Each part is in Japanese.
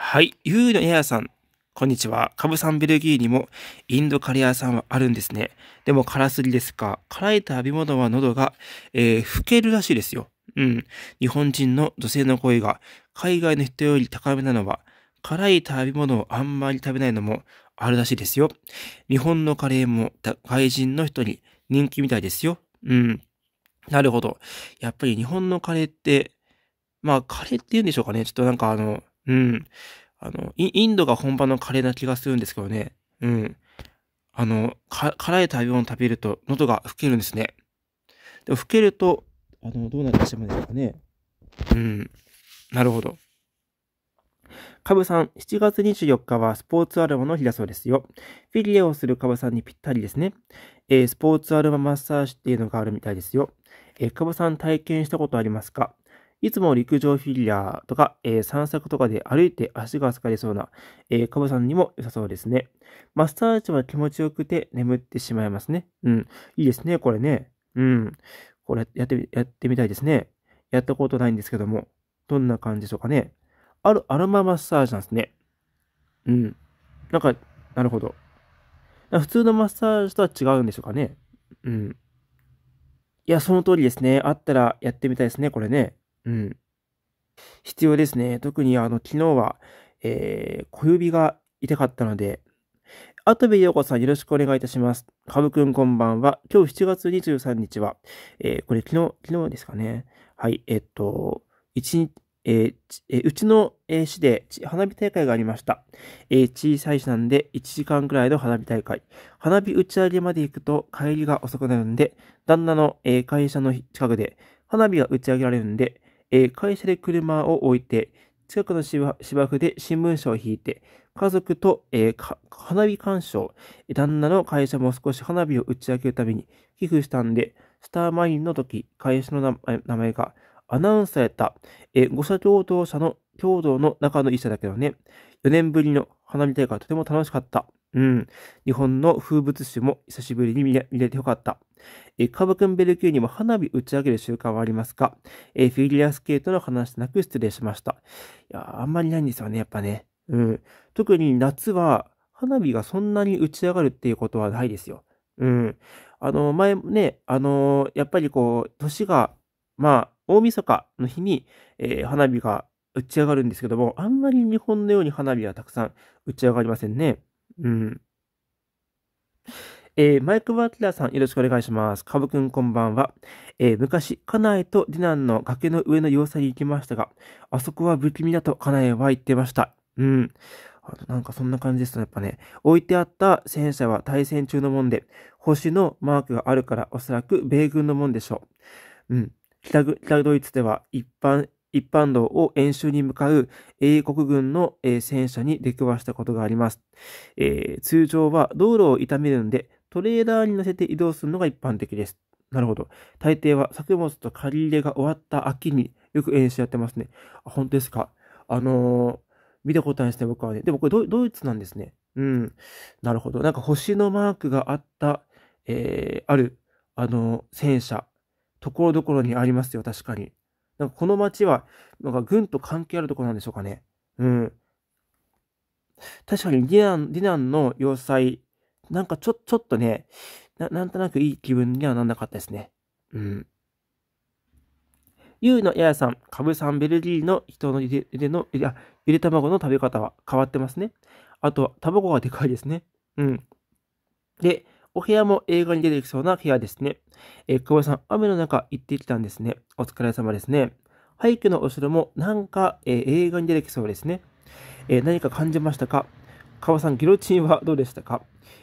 はい。ゆうのエアさん。こんにちは。カブサンベルギーにもインドカレー屋さんはあるんですね。でも辛すぎですか。辛い食べ物は喉が、えー、吹けるらしいですよ。うん。日本人の女性の声が海外の人より高めなのは、辛い食べ物をあんまり食べないのもあるらしいですよ。日本のカレーも外人の人に人気みたいですよ。うん。なるほど。やっぱり日本のカレーって、まあカレーって言うんでしょうかね。ちょっとなんかあの、うん。あの、インドが本場のカレーな気がするんですけどね。うん。あの、辛い食べ物食べると喉が吹けるんですね。でも吹けると、あの、どうなってしまうんですかね。うん。なるほど。カブさん、7月24日はスポーツアルバの日だそうですよ。フィギュアをするカブさんにぴったりですね。えー、スポーツアルバマッサージっていうのがあるみたいですよ。えー、カブさん体験したことありますかいつも陸上フィギュアとか、えー、散策とかで歩いて足が疲れそうな、えー、カブさんにも良さそうですね。マッサージは気持ちよくて眠ってしまいますね。うん。いいですね、これね。うん。これやって、やってみたいですね。やったことないんですけども。どんな感じでしょうかね。あるアロママッサージなんですね。うん。なんか、なるほど。普通のマッサージとは違うんでしょうかね。うん。いや、その通りですね。あったらやってみたいですね、これね。うん。必要ですね。特にあの、昨日は、えー、小指が痛かったので、跡部陽子さんよろしくお願いいたします。かぶくんこんばんは。今日7月23日は、えー、これ昨日、昨日ですかね。はい、えっと、一日、えー、うちの、えー、市で花火大会がありました、えー、小さい市なんで1時間くらいの花火大会。花火打ち上げまで行くと帰りが遅くなるんで、旦那の、え会社の近くで花火が打ち上げられるんで、えー、会社で車を置いて、近くの芝生で新聞社を引いて、家族と、えー、花火鑑賞、旦那の会社も少し花火を打ち明けるために寄付したんで、スターマインの時、会社の名前がアナウンスされた、えー、五社共同社の共同の中の医者だけどね、4年ぶりの花火大会はとても楽しかった。うん。日本の風物詩も久しぶりに見れてよかった。えカブくんベル級にも花火打ち上げる習慣はありますかえフィギュアスケートの話なく失礼しました。いや、あんまりないんですよね、やっぱね。うん。特に夏は花火がそんなに打ち上がるっていうことはないですよ。うん。あの、前ね、あのやっぱりこう、年が、まあ、大晦日の日に、えー、花火が打ち上がるんですけども、あんまり日本のように花火はたくさん打ち上がりませんね。うん。えー、マイク・バーィラーさん、よろしくお願いします。かぶくん、こんばんは。えー、昔、家内と次男の崖の上の要塞に行きましたが、あそこは不気味だと家内は言ってました。うん。あとなんかそんな感じですね。やっぱね、置いてあった戦車は対戦中のもんで、星のマークがあるからおそらく米軍のもんでしょう。うん。北ドイツでは一般一般道を演習に向かう英国軍の、戦車に出くわしたことがあります、えー、通常は道路を傷めるんで、トレーダーに乗せて移動するのが一般的です。なるほど。大抵は作物と借り入れが終わった秋によく演習やってますね。本当ですか。あのー、見たことないですね、僕はね。でもこれドイツなんですね。うん。なるほど。なんか星のマークがあった、えー、ある、あのー、戦車。ところどころにありますよ、確かに。なんかこの街は、なんか軍と関係あるところなんでしょうかね。うん。確かにディナン、ディナンの要塞、なんかちょ、ちょっとね、な、なんとなくいい気分にはなんなかったですね。うん。ゆうのややさん、かぶさんベルギーの人のゆで、ゆでの、あ、ゆで卵の食べ方は変わってますね。あと、卵がでかいですね。うん。で、お部屋も映画に出てきそうな部屋ですね。えー、久保さん、雨の中行ってきたんですね。お疲れ様ですね。廃墟のお城もなんか、えー、映画に出てきそうですね。えー、何か感じましたか久保さん、ギロチンはどうでしたか、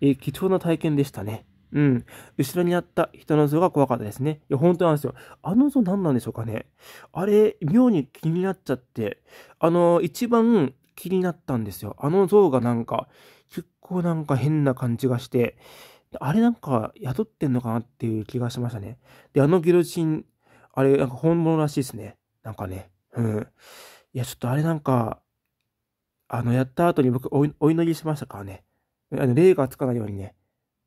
えー、貴重な体験でしたね。うん。後ろにあった人の像が怖かったですね。いや、本当なんですよ。あの像何なんでしょうかね。あれ、妙に気になっちゃって、あのー、一番気になったんですよ。あの像がなんか、結構なんか変な感じがして、あれなんか雇ってんのかなっていう気がしましたね。で、あのギロチン、あれなんか本物らしいですね。なんかね。うん。いや、ちょっとあれなんか、あの、やった後に僕お、お祈りしましたからね。あの、霊がつかないようにね。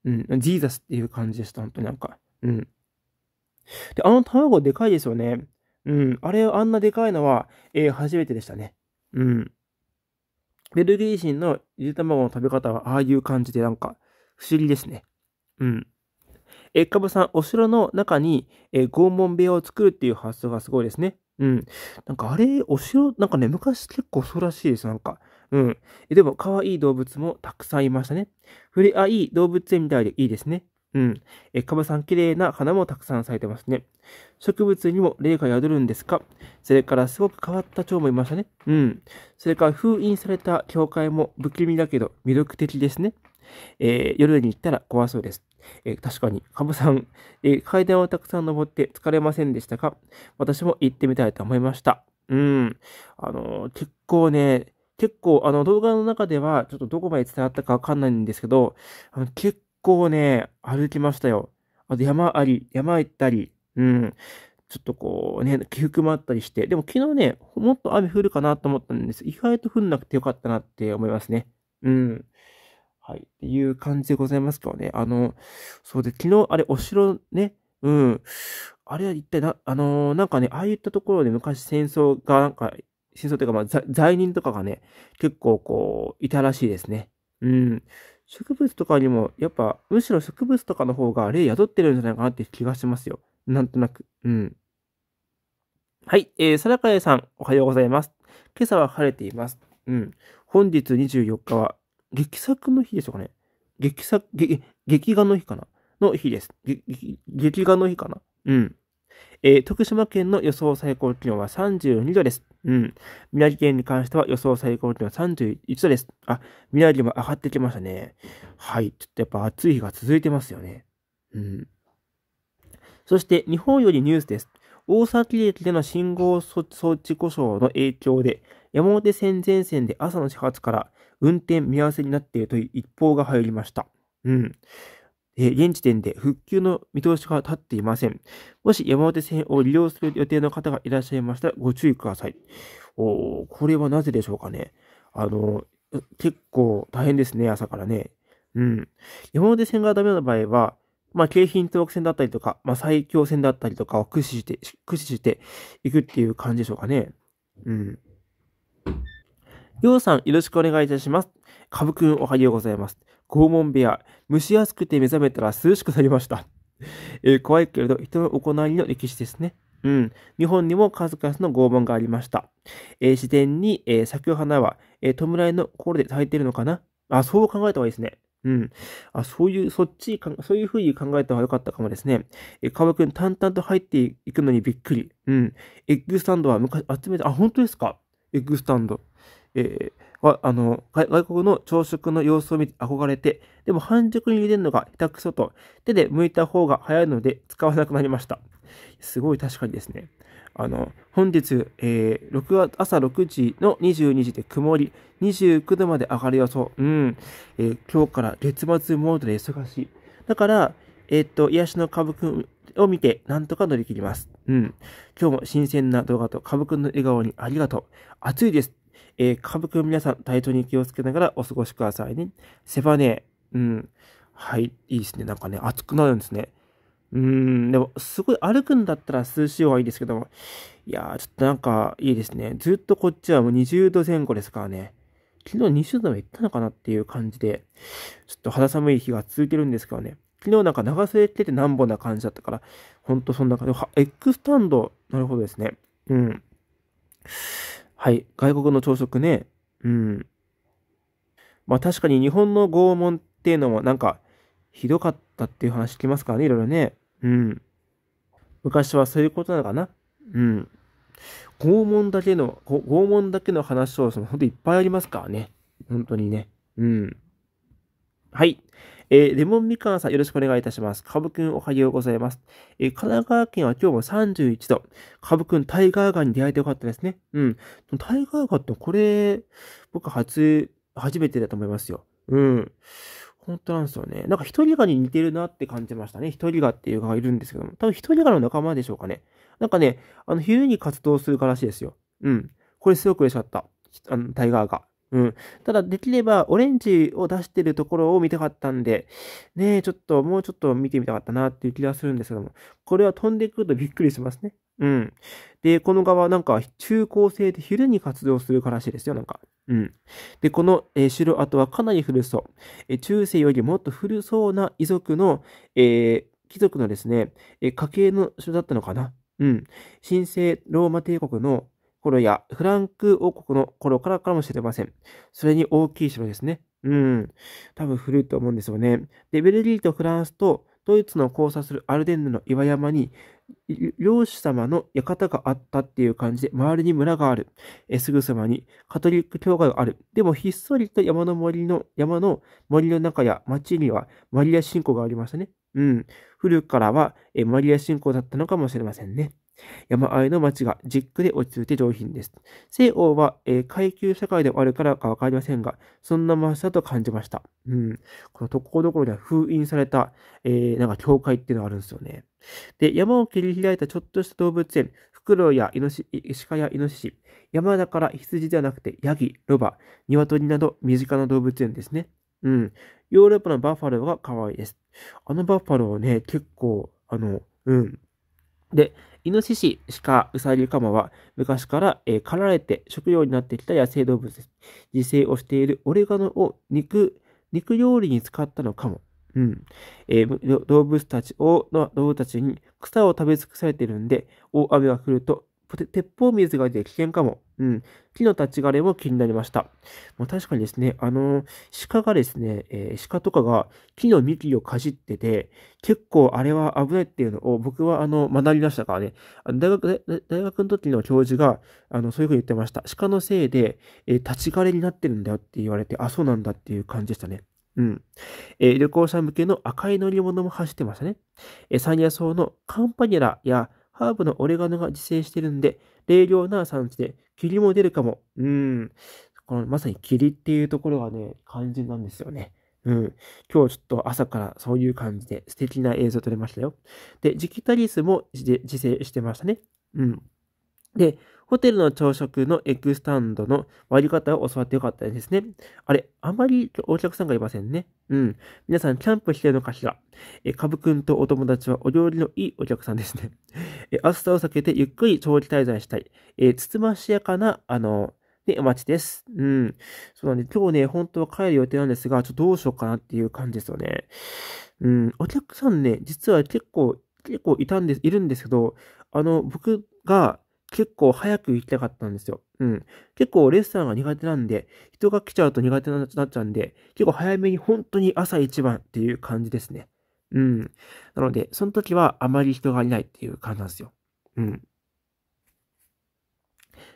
うん。ジーザスっていう感じでした、本当になんか。うん。で、あの卵でかいですよね。うん。あれ、あんなでかいのは、えー、初めてでしたね。うん。ベルギー人のゆで卵の食べ方は、ああいう感じでなんか、不思議ですね。うん。え、かぶさん、お城の中に、え拷問部屋を作るっていう発想がすごいですね。うん。なんかあれ、お城、なんかね、昔結構そうらしいです、なんか。うん。えでも、可愛い動物もたくさんいましたね。触れ合い動物園みたいでいいですね。うん。え、かぶさん、綺麗な花もたくさん咲いてますね。植物にも霊が宿るんですかそれからすごく変わった蝶もいましたね。うん。それから封印された教会も不気味だけど魅力的ですね。えー、夜に行ったら怖そうです。えー、確かに、カブさん、えー、階段をたくさん登って疲れませんでしたか私も行ってみたいと思いました。うん。あのー、結構ね、結構、あの、動画の中では、ちょっとどこまで伝わったかわかんないんですけど、あの結構ね、歩きましたよ。あと山あり、山行ったり、うん。ちょっとこうね、起伏もあったりして、でも昨日ね、もっと雨降るかなと思ったんです。意外と降んなくてよかったなって思いますね。うん。はい。っていう感じでございますかどね。あの、そうで、昨日、あれ、お城ね、うん。あれは一体な、あのー、なんかね、ああいったところで昔戦争が、なんか、戦争というか、まあ、罪人とかがね、結構こう、いたらしいですね。うん。植物とかにも、やっぱ、むしろ植物とかの方が霊宿ってるんじゃないかなって気がしますよ。なんとなく。うん。はい。えー、さらかえさん、おはようございます。今朝は晴れています。うん。本日24日は、劇作の日でしょうかね。劇作、劇、劇画の日かなの日です。劇、劇画の日かなうん。えー、徳島県の予想最高気温は32度です。うん。宮城県に関しては予想最高気温31度です。あ、宮城も上がってきましたね。はい。ちょっとやっぱ暑い日が続いてますよね。うん。そして、日本よりニュースです。大崎駅での信号装置故障の影響で、山手線全線で朝の始発から運転見合わせになっているという一報が入りました。うん。え現時点で復旧の見通しが立っていません。もし山手線を利用する予定の方がいらっしゃいましたらご注意ください。おこれはなぜでしょうかね。あの、結構大変ですね、朝からね。うん。山手線がダメな場合は、まあ、京浜東北線だったりとか、まあ、埼京線だったりとかを駆使して、駆使していくっていう感じでしょうかね。うん。ようさん、よろしくお願いいたします。カブくん、おはようございます。拷問部屋。蒸し暑くて目覚めたら涼しくなりました。えー、怖いけれど、人の行いの歴史ですね。うん。日本にも数々の拷問がありました。えー、自然に、えー、咲く花は、え弔いの心で咲いているのかなあ、そう考えた方がいいですね。うん。あ、そういう、そっち、そういうふうに考えた方が良かったかもですね。え、ブくん、淡々と入っていくのにびっくり。うん。エッグスタンドは昔集めた、あ、本当ですかエッグスタンド。えー、あの外国の朝食の様子を見て憧れて、でも半熟に茹でるのが下手くそと、手で剥いた方が早いので使わなくなりました。すごい確かにですね。あの、本日、えー、6朝6時の22時で曇り、29度まで上がる予想。うん。えー、今日から月末モードで忙しい。だから、えー、っと、癒しの株くんを見て、なんとか乗り切ります。うん。今日も新鮮な動画と株くんの笑顔にありがとう。暑いです。えー、家族皆さん、体調に気をつけながらお過ごしくださいね。背羽、うん。はい、いいですね。なんかね、暑くなるんですね。うん、でも、すごい歩くんだったら涼しい方がいいですけども、いやー、ちょっとなんかいいですね。ずっとこっちはもう20度前後ですからね。昨日20度もいったのかなっていう感じで、ちょっと肌寒い日が続いてるんですけどね。昨日なんか長袖着てて何本な感じだったから、ほんとそんな感じ。エッスタンド、なるほどですね。うん。はい。外国の朝食ね。うん。まあ確かに日本の拷問っていうのもなんかひどかったっていう話聞きますからね、いろいろね。うん。昔はそういうことなのかな。うん。拷問だけの、拷問だけの話をその本当いっぱいありますからね。本当にね。うん。はい。えー、レモンみかんさん、よろしくお願いいたします。かぶくん、おはようございます。えー、神奈川県は今日も31度。かぶくん、タイガーガンに出会えてよかったですね。うん。タイガーガンって、これ、僕初、初めてだと思いますよ。うん。本当なんですよね。なんか、一人ガに似てるなって感じましたね。一人ガっていうがいるんですけども。多分、一人ガの仲間でしょうかね。なんかね、あの、昼に活動するからしいですよ。うん。これすごく嬉しかった。あの、タイガーが。うん。ただ、できれば、オレンジを出してるところを見たかったんで、ねえ、ちょっと、もうちょっと見てみたかったなっていう気がするんですけども、これは飛んでくるとびっくりしますね。うん。で、この側なんか中高生で昼に活動するからしいですよ、なんか。うん。で、この、えー、城跡はかなり古そう。えー、中世よりもっと古そうな遺族の、えー、貴族のですね、え家系の人だったのかな。うん。神聖ローマ帝国の頃やフランク王国の頃からかもしれません。それに大きい城ですね。うん。多分古いと思うんですよね。で、ベルギーとフランスとドイツの交差するアルデンヌの岩山に、漁師様の館があったっていう感じで、周りに村がある。えすぐさまにカトリック教会がある。でも、ひっそりと山の森の、山の森の中や町にはマリア信仰がありましたね。うん。古くからはえマリア信仰だったのかもしれませんね。山あいの町がじっくり落ち着いて上品です。西欧は、えー、階級社会でもあるからかわかりませんが、そんな町だと感じました。うん。このところどころには封印された、えー、なんか教会っていうのがあるんですよね。で、山を切り開いたちょっとした動物園、フクロウやイノシシ、鹿やイノシシ、山だから羊ではなくてヤギ、ロバ、鶏など身近な動物園ですね。うん。ヨーロッパのバッファローが可愛いです。あのバッファローね、結構、あの、うん。で、イノシシ、カ、ウサギ、カマは昔から、えー、狩られて食料になってきた野生動物です。自生をしているオレガノを肉、肉料理に使ったのかも。うん。えー、動物たちを、の動物たちに草を食べ尽くされてるんで、大雨が降ると、鉄砲水が出て危険かも。うん、木の立ち枯れも気になりました。まあ、確かにですね、あの、鹿がですね、えー、鹿とかが木の幹をかじってて、結構あれは危ないっていうのを僕はあの学びましたからね、あの大学大学の時の教授があのそういうふうに言ってました。鹿のせいで、えー、立ち枯れになってるんだよって言われて、あ、そうなんだっていう感じでしたね。うん。えー、旅行者向けの赤い乗り物も走ってましたね。えー、山野草のカンパニラやハーブのオレガノが自生してるんで、冷涼な産地で、霧も出るかも。うん。このまさに霧っていうところがね、肝心なんですよね。うん。今日ちょっと朝からそういう感じで素敵な映像撮れましたよ。で、ジキタリスも自生してましたね。うん。で、ホテルの朝食のエッグスタンドの割り方を教わってよかったですね。あれ、あまりお客さんがいませんね。うん。皆さん、キャンプしてるのかしら。え、かぶくんとお友達はお料理のいいお客さんですね。え、暑さを避けてゆっくり長期滞在したい。え、つつましやかな、あの、ね、お待ちです。うん。そうなんで、今日ね、本当は帰る予定なんですが、ちょっとどうしようかなっていう感じですよね。うん、お客さんね、実は結構、結構いたんです、いるんですけど、あの、僕が、結構早く行きたかったんですよ。うん。結構レストランが苦手なんで、人が来ちゃうと苦手になっちゃうんで、結構早めに本当に朝一番っていう感じですね。うん。なので、その時はあまり人がいないっていう感じなんですよ。うん。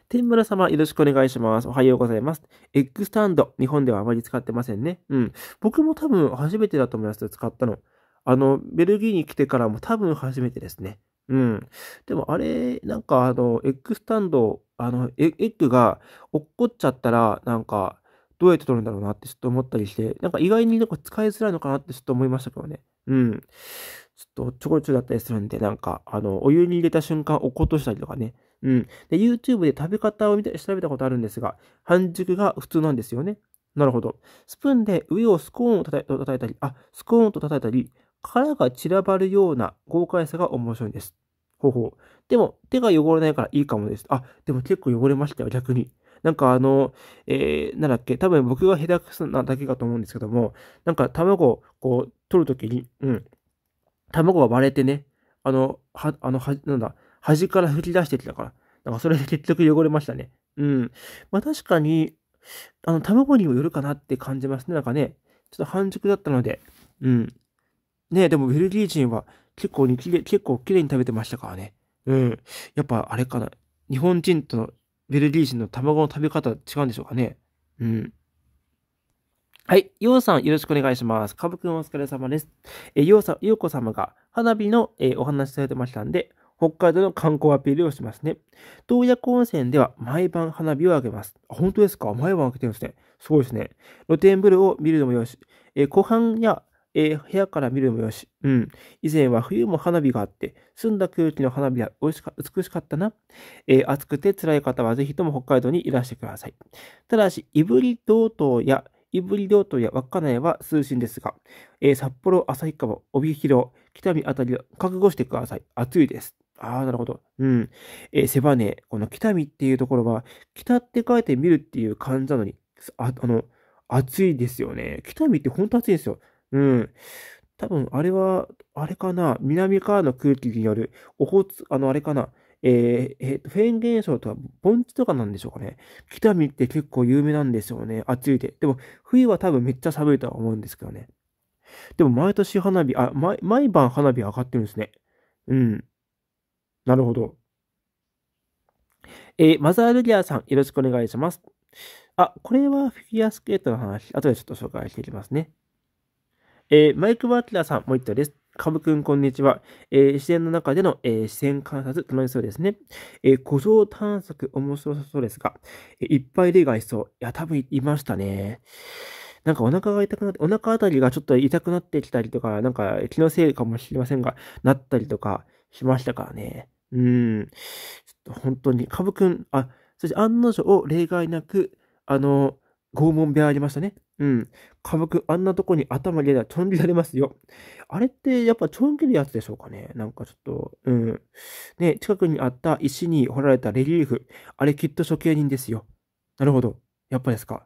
天村様、よろしくお願いします。おはようございます。エッグスタンド、日本ではあまり使ってませんね。うん。僕も多分初めてだと思います、使ったの。あの、ベルギーに来てからも多分初めてですね。うん。でもあれ、なんかあの、エッグスタンド、あの、エッグが落っこっちゃったら、なんか、どうやって取るんだろうなってちょっと思ったりして、なんか意外になんか使いづらいのかなってちょっと思いましたけどね。うん。ちょっとちょこちょだったりするんで、なんか、あの、お湯に入れた瞬間落っことしたりとかね。うん。で、YouTube で食べ方を見て調べたことあるんですが、半熟が普通なんですよね。なるほど。スプーンで上をスコーンを叩いたり、あ、スコーンと叩いたり、殻が散らばるような豪快さが面白いんです。方法。でも、手が汚れないからいいかもです。あ、でも結構汚れましたよ、逆に。なんかあの、えー、なんだっけ、多分僕が下手くそなだけかと思うんですけども、なんか卵をこう、取るときに、うん、卵が割れてね、あの、は、あの、は、なんだ、端から吹き出してきたから、なんかそれで結局汚れましたね。うん。まあ確かに、あの、卵にもよるかなって感じますね。なんかね、ちょっと半熟だったので、うん。ねでもベルギー人は結構にきれ結構綺麗に食べてましたからね。うん。やっぱあれかな。日本人とのベルギー人の卵の食べ方違うんでしょうかね。うん。はい。ようさん、よろしくお願いします。かぶくんお疲れ様です。え、ようさん、ようこ様が花火の、えお話しされてましたんで、北海道の観光アピールをしますね。洞爺湖温泉では毎晩花火をあげます。あ、本当ですか毎晩あげてるんですね。すごいですね。露天風呂を見るのもよし、え湖畔やえー、部屋から見るもよし。うん。以前は冬も花火があって、澄んだ空気の花火は美しかったな。えー、暑くて辛い方はぜひとも北海道にいらしてください。ただし、胆振道東や、胆振道東や稚内は涼しいんですが、えー、札幌、旭川、帯広、北見あたりは覚悟してください。暑いです。ああ、なるほど。うん。えー、背羽根、この北見っていうところは、北って書いて見るっていう感じなのに、ああの、暑いですよね。北見って本当暑いですよ。うん。多分、あれは、あれかな、南からの空気による、オホーツ、あの、あれかな、えー、えー、フェーン現象とか、盆地とかなんでしょうかね。北見って結構有名なんですよね。暑いで。でも、冬は多分めっちゃ寒いとは思うんですけどね。でも、毎年花火、あ、毎、毎晩花火上がってるんですね。うん。なるほど。えー、マザールギアさん、よろしくお願いします。あ、これはフィギュアスケートの話、後でちょっと紹介していきますね。えー、マイク・バーィラーさん、もう一頭です。カブくん、こんにちは。えー、自然の中での、えー、自然観察、楽しそうですね。えー、古探索、面白そうですが、えいっぱい例外そう。いや、多分いましたね。なんかお腹が痛くなって、お腹あたりがちょっと痛くなってきたりとか、なんか気のせいかもしれませんが、なったりとかしましたからね。うん。ちょっと本当に、カブくん、あ、そして案の定を例外なく、あの、拷問部屋ありましたね。うん。歌舞伎、あんなとこに頭入れたらちょんぎられますよ。あれって、やっぱちょんぎるやつでしょうかね。なんかちょっと、うん。ね、近くにあった石に掘られたレリーフ。あれきっと処刑人ですよ。なるほど。やっぱですか。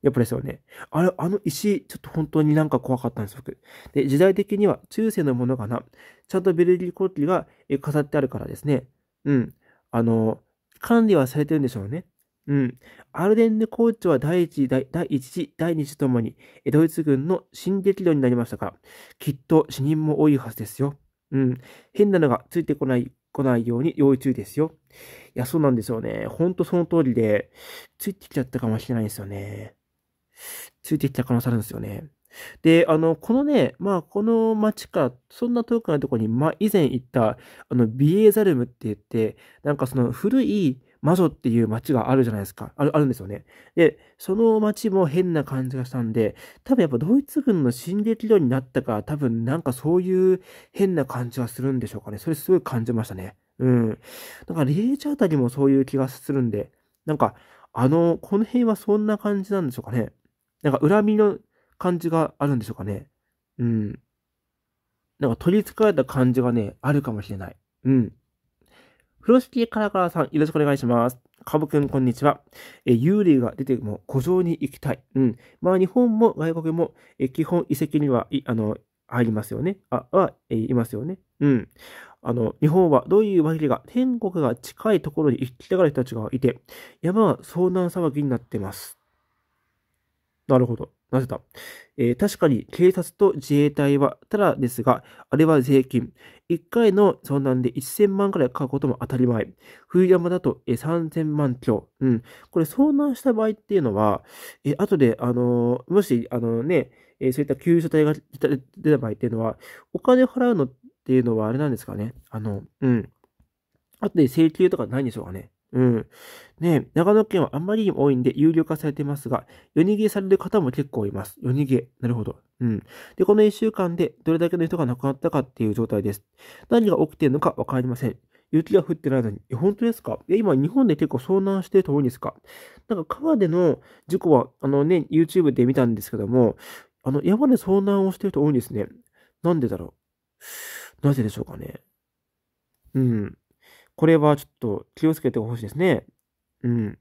やっぱですよね。あれ、あの石、ちょっと本当になんか怖かったんです、僕。で、時代的には中世のものかな。ちゃんとベルギーティが飾ってあるからですね。うん。あの、管理はされてるんでしょうね。うん。アルデンヌ校長は第一第第一次、第二次ともに、ドイツ軍の新激動になりましたから、きっと死人も多いはずですよ。うん。変なのがついてこない、来ないように要注意ですよ。いや、そうなんですよね。ほんとその通りで、ついてきちゃったかもしれないんですよね。ついてきた可能性あるんですよね。で、あの、このね、まあ、この街かそんな遠くないとこに、まあ、以前行った、あの、ビエザルムって言って、なんかその古い、魔女っていう街があるじゃないですか。ある、あるんですよね。で、その街も変な感じがしたんで、多分やっぱドイツ軍の進撃量になったから、多分なんかそういう変な感じはするんでしょうかね。それすごい感じましたね。うん。だから、レーチャーあたりもそういう気がするんで、なんか、あの、この辺はそんな感じなんでしょうかね。なんか、恨みの感じがあるんでしょうかね。うん。なんか、取り憑かれた感じがね、あるかもしれない。うん。風呂敷カラカラさん、よろしくお願いします。かぶくん、こんにちは。え幽霊が出ても古城に行きたい。うん。まあ、日本も外国も、え基本遺跡には、あの、入りますよね。あ、は、えいますよね。うん。あの、日本はどういうわけが、天国が近いところに行きたがる人たちがいて、山は遭難騒ぎになってます。なるほど。なぜだ、えー、確かに警察と自衛隊は、ただですが、あれは税金。1回の相談で1000万くらいかかることも当たり前。冬山だと、えー、3000万強。うん。これ、遭難した場合っていうのは、えー、後で、あのー、もし、あのね、えそういった救助隊が出た場合っていうのは、お金払うのっていうのはあれなんですかね。あの、うん。後で請求とかないんでしょうかね。うん。ね長野県はあまりにも多いんで有料化されてますが、夜逃げされる方も結構います。夜逃げ。なるほど。うん。で、この1週間でどれだけの人が亡くなったかっていう状態です。何が起きてるのかわかりません。雪が降ってないのに。え、本当ですかえ、今、日本で結構遭難してると多いんですかなんか、川での事故は、あのね、YouTube で見たんですけども、あの、山で遭難をしてる人多いんですね。なんでだろう。なぜでしょうかね。うん。これはちょっと気をつけてほしいですね。うん。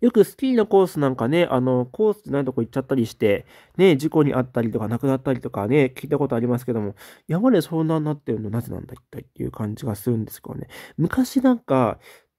よくスキーのコースなんかね、あの、コースないとこ行っちゃったりして、ね、事故にあったりとか、亡くなったりとかね、聞いたことありますけども、山で遭難になってるのなぜなんだ一体っていう感じがするんですけどね。昔なんか、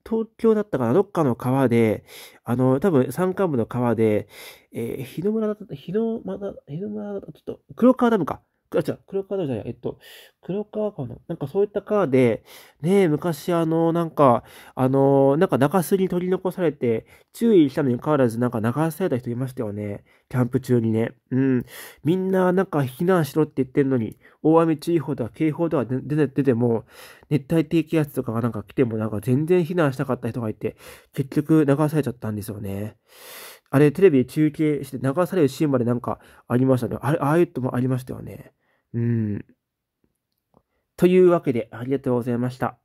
東京だったかな、どっかの川で、あの、多分山間部の川で、えー、日野村だった、日野村だ、日野村だった、ちょっと、黒川ダムか。あ、違う、黒川じゃない、えっと、黒川かななんかそういった川で、ねえ、昔あの、なんか、あの、なんか中州に取り残されて、注意したのに変わらず、なんか流された人いましたよね。キャンプ中にね。うん。みんな、なんか避難しろって言ってんのに、大雨注意報とか警報とか出てても、熱帯低気圧とかがなんか来ても、なんか全然避難したかった人がいて、結局流されちゃったんですよね。あれ、テレビで中継して流されるシーンまでなんかありましたね。あれ、ああいうのもありましたよね。うん。というわけで、ありがとうございました。